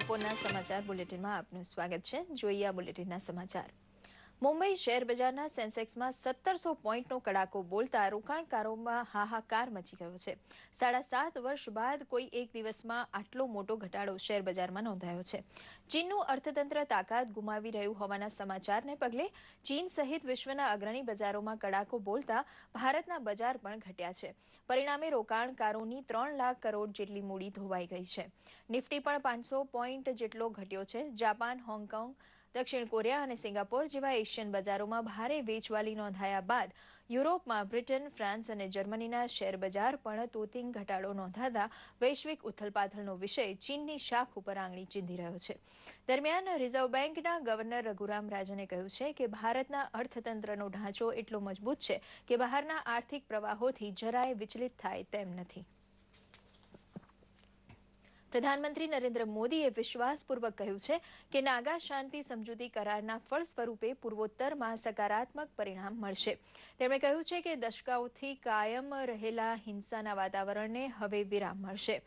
બપોરના સમાચાર બુલેટિનમાં આપનું સ્વાગત છે જોઈએ આ બુલેટિનના સમાચાર મુંબઈ શેરબજારના સેન્સેક્સમાં સત્તરસો પોઈન્ટનો કડાકો બોલતા રોકાણકારોમાં હાહાકાર મચી ગયો છે સાડા સાત વર્ષ બાદ કોઈ એક દિવસમાં આટલો મોટો ઘટાડો શેરબજારમાં નોંધાયો છે ચીનનું અર્થતંત્ર તાકાત ગુમાવી રહ્યું હોવાના સમાચારને પગલે ચીન સહિત વિશ્વના અગ્રણી બજારોમાં કડાકો બોલતા ભારતના બજાર પણ ઘટ્યા છે પરિણામે રોકાણકારોની ત્રણ લાખ કરોડ જેટલી મૂડી ધોવાઈ ગઈ છે નિફ્ટી પણ પાંચસો પોઈન્ટ જેટલો ઘટ્યો છે જાપાન હોંગકોંગ દક્ષિણ કોરિયા અને સિંગાપોર જેવા એશિયન બજારોમાં ભારે વેચવાલી નોંધાયા બાદ યુરોપમાં બ્રિટન ફ્રાન્સ અને જર્મનીના શેર બજાર પણ તોતિંગ ઘટાડો નોંધાતા વૈશ્વિક ઉથલપાથલનો વિષય ચીનની શાખ ઉપર આંગળી ચીંધી રહ્યો છે દરમિયાન રિઝર્વ બેંકના ગવર્નર રઘુરામ રાજને કહ્યું છે કે ભારતના અર્થતંત્રનો ઢાંચો એટલો મજબૂત છે કે બહારના આર્થિક પ્રવાહોથી જરાય વિચલિત થાય તેમ નથી પ્રધાનમંત્રી નરેન્દ્ર મોદીએ વિશ્વાસપૂર્વક કહ્યું છે કે નાગા શાંતિ સમજૂતી કરારના ફળ સ્વરૂપે પૂર્વોત્તરમાં સકારાત્મક પરિણામ મળશે તેમણે કહ્યું છે કે દશકાઓથી કાયમ રહેલા હિંસાના વાતાવરણને હવે વિરામ મળશે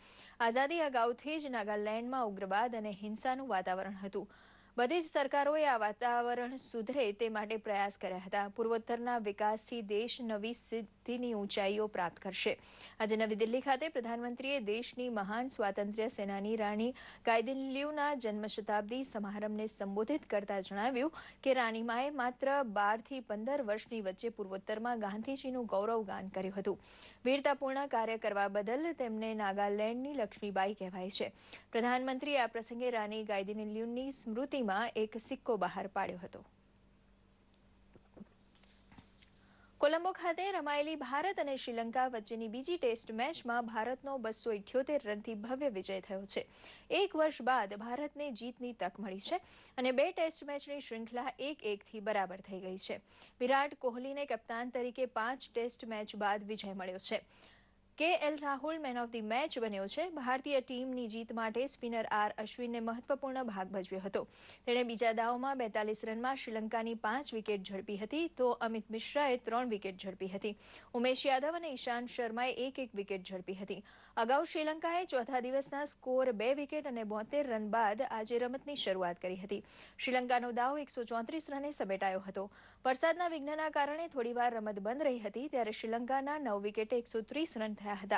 આઝાદી અગાઉથી જ નાગાલેન્ડમાં ઉગ્રવાદ અને હિંસાનું વાતાવરણ હતું બધી જ સરકારોએ આ વાતાવરણ સુધરે તે માટે પ્રયાસ કર્યા હતા પૂર્વોત્તરના વિકાસથી દેશ નવી સિદ્ધિની ઊંચાઈઓ પ્રાપ્ત કરશે આજે નવી દિલ્હી ખાતે પ્રધાનમંત્રીએ દેશની મહાન સ્વાતંત્ર્ય સેનાની રાણી કાયદિન લ્યુના સમારંભને સંબોધિત કરતા જણાવ્યું કે રાણીમાએ માત્ર બારથી પંદર વર્ષની વચ્ચે પૂર્વોત્તરમાં ગાંધીજીનું ગૌરવગાન કર્યું હતું વીરતાપૂર્ણ કાર્ય કરવા બદલ તેમને નાગાલેન્ડની લક્ષ્મીબાઈ કહેવાય છે પ્રધાનમંત્રીએ આ પ્રસંગે રાણી ગાયદિન સ્મૃતિ ચૂંટણીમાં એક સિક્કો બહાર પાડ્યો હતો કોલંબો ખાતે રમાયેલી ભારત અને શ્રીલંકા વચ્ચેની બીજી ટેસ્ટ મેચમાં ભારતનો બસો ઇઠ્યોતેર રનથી ભવ્ય વિજય થયો છે એક વર્ષ બાદ ભારતને જીતની તક મળી છે અને બે ટેસ્ટ મેચની શ્રૃંખલા એક એકથી બરાબર થઈ ગઈ છે વિરાટ કોહલીને કપ્તાન તરીકે પાંચ ટેસ્ટ મેચ બાદ વિજય મળ્યો છે K L Rahul man of the match બન્યો છે ભારતીય ટીમની જીત માટે સ્પિનર આર અશ્વિનને મહત્વપૂર્ણ ભાગ ભજવ્યો હતો તેણે બીજા દાવમાં બેતાલીસ રનમાં શ્રીલંકાની પાંચ વિકેટ ઝડપી હતી તો અમિત મિશ્રાએ ત્રણ વિકેટ ઝડપી હતી ઉમેશ યાદવ અને ઈશાંત શર્માએ એક એક વિકેટ ઝડપી હતી અગાઉ શ્રીલંકાએ ચોથા દિવસના સ્કોર બે વિકેટ અને બોતેર રન બાદ આજે રમતની શરૂઆત કરી હતી શ્રીલંકાનો દાવ એકસો ચોત્રીસ રને સમેટાયો હતો વરસાદના વિઘ્નના કારણે થોડીવાર રમત બંધ રહી હતી ત્યારે શ્રીલંકાના નવ વિકેટે એકસો ત્રીસ રન થયા હતા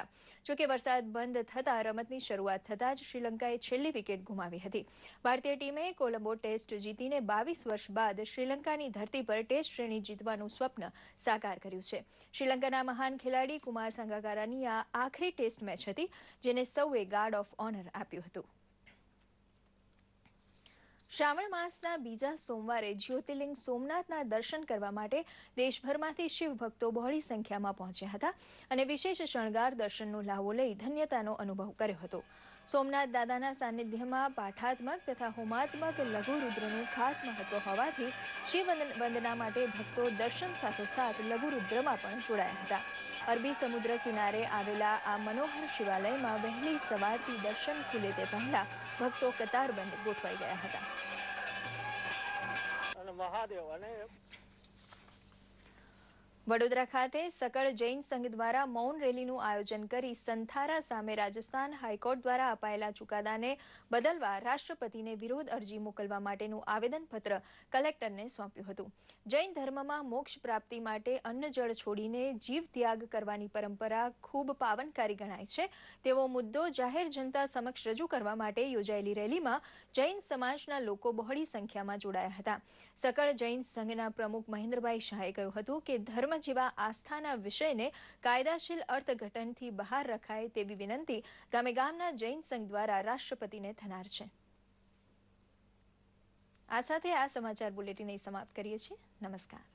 જોકે વરસાદ બંધ થતાં રમતની શરૂઆત થતાં જ શ્રીલંકાએ છેલ્લી વિકેટ ગુમાવી હતી ભારતીય ટીમે કોલંબો ટેસ્ટ જીતીને બાવીસ વર્ષ બાદ શ્રીલંકાની ધરતી પર ટેસ્ટ શ્રેણી જીતવાનું સ્વપ્ન સાકાર કર્યું છે શ્રીલંકાના મહાન ખેલાડી કુમાર સંગાકારાની આ આખરી ટેસ્ટ મેચ હતી જેને સૌએ ગાર્ડ ઓફ ઓનર આપ્યું હતું શ્રાવણ માસના બીજા સોમવારે જ્યોતિર્લિંગ સોમનાથના દર્શન કરવા માટે દેશભરમાંથી શિવ ભક્તો બહોળી સંખ્યામાં પહોંચ્યા હતા અને વિશેષ શણગાર દર્શનનો લાવો લઈ ધન્યતાનો અનુભવ કર્યો હતો સોમનાથ દાદાના સાનિધ્યમાં પાઠાત્મક તથા હોમાત્મક લઘુરુદ્રનું ખાસ મહત્વ હોવાથી શિવ વંદના માટે ભક્તો દર્શન સાથોસાથ લઘુરુદ્રમાં પણ જોડાયા હતા અરબી સમુદ્ર કિનારે આવેલા આ મનોહર શિવાલયમાં વહેલી સવારથી દર્શન ખુલે તે પહેલા ભક્તો કતારબંધ ગોઠવાઈ ગયા હતા મહાદેવ અને વડોદરા ખાતે સકળ જૈન સંઘ દ્વારા મૌન રેલીનું આયોજન કરી સંથારા સામે રાજસ્થાન હાઈકોર્ટ દ્વારા અપાયેલા ચુકાદાને બદલવા રાષ્ટ્રપતિને વિરોધ અરજી મોકલવા માટેનું આવેદનપત્ર કલેક્ટરને સોંપ્યું હતું જૈન ધર્મમાં મોક્ષ પ્રાપ્તિ માટે અન્ન જળ છોડીને જીવ ત્યાગ કરવાની પરંપરા ખૂબ પાવનકારી ગણાય છે તેવો મુદ્દો જાહેર જનતા સમક્ષ રજૂ કરવા માટે યોજાયેલી રેલીમાં જૈન સમાજના લોકો બહોળી સંખ્યામાં જોડાયા હતા સકળ જૈન સંઘના પ્રમુખ મહેન્દ્રભાઈ શાહે કહ્યું હતું કે ધર્મ અધ્યાત્મ જેવા આસ્થાના વિષયને કાયદાશીલ અર્થઘટનથી બહાર રખાય તેવી વિનંતી ગામે ગામના જૈન સંઘ દ્વારા રાષ્ટ્રપતિને થનાર છે આ સાથે આ સમાચાર બુલેટિન સમાપ્ત કરીએ છીએ નમસ્કાર